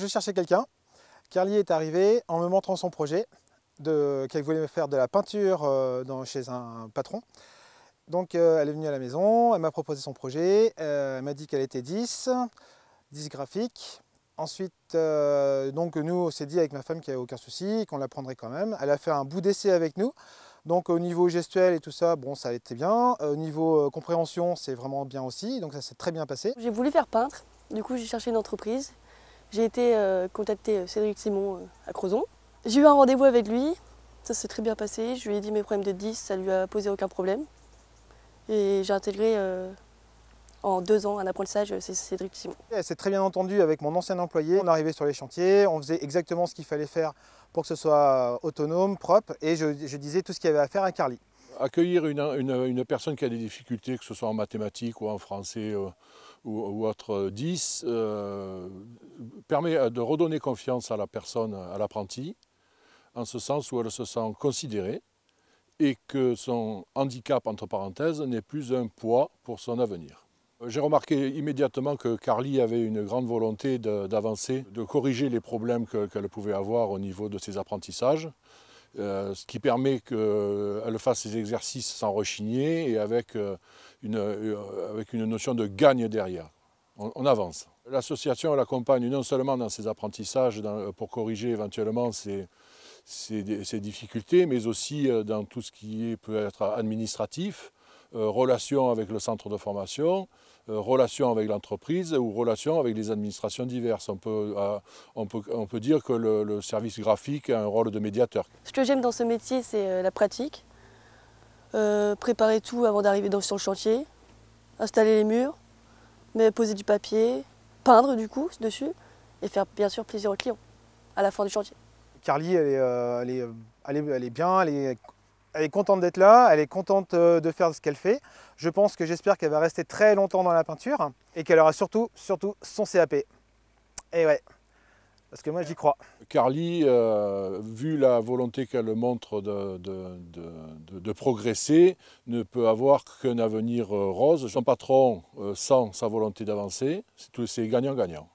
Je cherchais quelqu'un. Carly est arrivée en me montrant son projet qu'elle voulait me faire de la peinture euh, chez un patron. Donc euh, elle est venue à la maison, elle m'a proposé son projet, euh, elle m'a dit qu'elle était 10, 10 graphiques. Ensuite, donc nous, on s'est dit avec ma femme qu'il n'y avait aucun souci, qu'on la prendrait quand même. Elle a fait un bout d'essai avec nous. Donc au niveau gestuel et tout ça, bon, ça a été bien. Au niveau compréhension, c'est vraiment bien aussi. Donc ça s'est très bien passé. J'ai voulu faire peintre. Du coup, j'ai cherché une entreprise j'ai été euh, contacté contacter euh, Cédric Simon euh, à Crozon. J'ai eu un rendez-vous avec lui, ça s'est très bien passé. Je lui ai dit mes problèmes de 10, ça lui a posé aucun problème. Et j'ai intégré en deux ans un apprentissage, Cédric Simon. C'est très bien entendu avec mon ancien employé. On arrivait sur les chantiers, on faisait exactement ce qu'il fallait faire pour que ce soit autonome, propre, et je disais tout ce qu'il y avait à faire à Carly accueillir une, personne qui a des difficultés, que ce soit en mathématiques ou en français euh, ou, autre 10, euh, euh, permet de redonner confiance à la personne, à l'apprenti, en ce sens où elle se sent considérée et que son handicap, entre parenthèses, n'est plus un poids pour son avenir. J'ai remarqué immédiatement que Carly avait une grande volonté d'avancer, de, corriger les problèmes qu'elle pouvait avoir au niveau de ses apprentissages. Euh, ce qui permet qu'elle euh, fasse ses exercices sans rechigner et avec, euh, une, notion de gagne derrière. On, avance. L'association l'accompagne non seulement dans ses apprentissages pour corriger éventuellement ses, difficultés, mais aussi dans tout ce qui peut être administratif, euh, relation avec le centre de formation, euh, relation avec l'entreprise ou relation avec les administrations diverses. On peut, euh, on peut, on peut dire que le, service graphique a un rôle de médiateur. Ce que j'aime dans ce métier, c'est la pratique. préparer tout avant d'arriver sur le chantier, installer les murs, mais poser du papier, peindre du coup dessus et faire bien sûr plaisir aux clients à la fin du chantier. Carly, elle est, elle elle est bien, elle est elle est contente d'être là, elle est contente euh, de faire ce qu'elle fait. Je pense que j'espère qu'elle va rester très longtemps dans la peinture et qu'elle aura surtout, surtout son CAP. Et ouais, parce que moi j'y crois. Carly, euh, vu la volonté qu'elle montre de, progresser, ne peut avoir qu'un avenir euh, rose. Son patron sans sa volonté d'avancer, c'est gagnant-gagnant.